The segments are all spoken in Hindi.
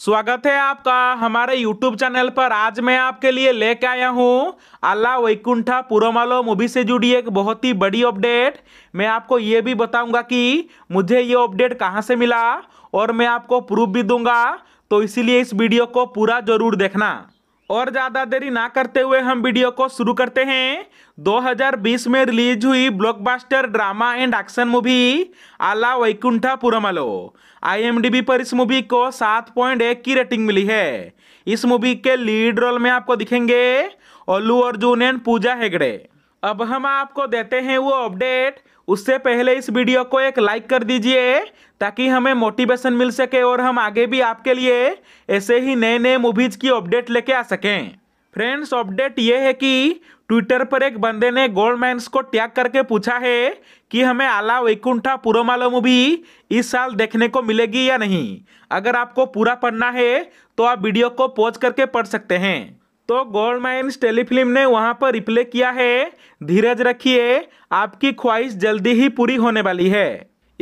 स्वागत है आपका हमारे YouTube चैनल पर आज मैं आपके लिए लेके आया हूँ अल्लाह वैकुंठा पुरोमालो मूवी से जुड़ी एक बहुत ही बड़ी अपडेट मैं आपको ये भी बताऊंगा कि मुझे ये अपडेट कहाँ से मिला और मैं आपको प्रूफ भी दूंगा तो इसीलिए इस वीडियो को पूरा जरूर देखना और ज़्यादा देरी ना करते हुए हम वीडियो को शुरू करते हैं 2020 में रिलीज हुई blockbuster drama and action movie Ala Vaikuntha पुरमलो आई पर इस मूवी को 7.1 की रेटिंग मिली है इस मूवी के लीड रोल में आपको दिखेंगे अल्लू अर्जुन एंड पूजा हेगड़े अब हम आपको देते हैं वो अपडेट उससे पहले इस वीडियो को एक लाइक कर दीजिए ताकि हमें मोटिवेशन मिल सके और हम आगे भी आपके लिए ऐसे ही नए नए मूवीज़ की अपडेट लेके आ सकें फ्रेंड्स अपडेट ये है कि ट्विटर पर एक बंदे ने गोल्ड मैंस को टैग करके पूछा है कि हमें आला वैकुंठा पुरोमालो मूवी इस साल देखने को मिलेगी या नहीं अगर आपको पूरा पढ़ना है तो आप वीडियो को पॉज करके पढ़ सकते हैं तो गोल्ड माइन्स टेलीफिल्म ने वहाँ पर रिप्ले किया है धीरज रखिए आपकी ख्वाहिश जल्दी ही पूरी होने वाली है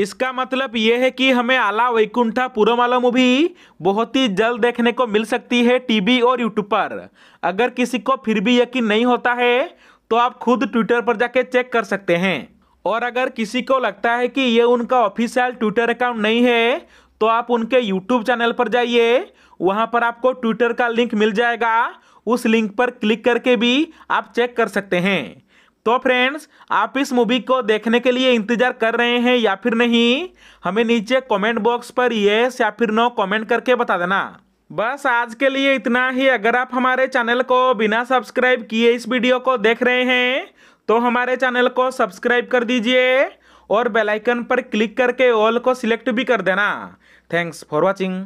इसका मतलब यह है कि हमें आला वैकुंठा पुरमाला मूवी बहुत ही जल्द देखने को मिल सकती है टीवी और यूट्यूब पर अगर किसी को फिर भी यकीन नहीं होता है तो आप खुद ट्विटर पर जाके चेक कर सकते हैं और अगर किसी को लगता है कि ये उनका ऑफिशियल ट्विटर अकाउंट नहीं है तो आप उनके यूट्यूब चैनल पर जाइए वहाँ पर आपको ट्विटर का लिंक मिल जाएगा उस लिंक पर क्लिक करके भी आप चेक कर सकते हैं तो फ्रेंड्स आप इस मूवी को देखने के लिए इंतज़ार कर रहे हैं या फिर नहीं हमें नीचे कमेंट बॉक्स पर येस या फिर नो कमेंट करके बता देना बस आज के लिए इतना ही अगर आप हमारे चैनल को बिना सब्सक्राइब किए इस वीडियो को देख रहे हैं तो हमारे चैनल को सब्सक्राइब कर दीजिए और बेलाइकन पर क्लिक करके ऑल को सिलेक्ट भी कर देना थैंक्स फॉर वॉचिंग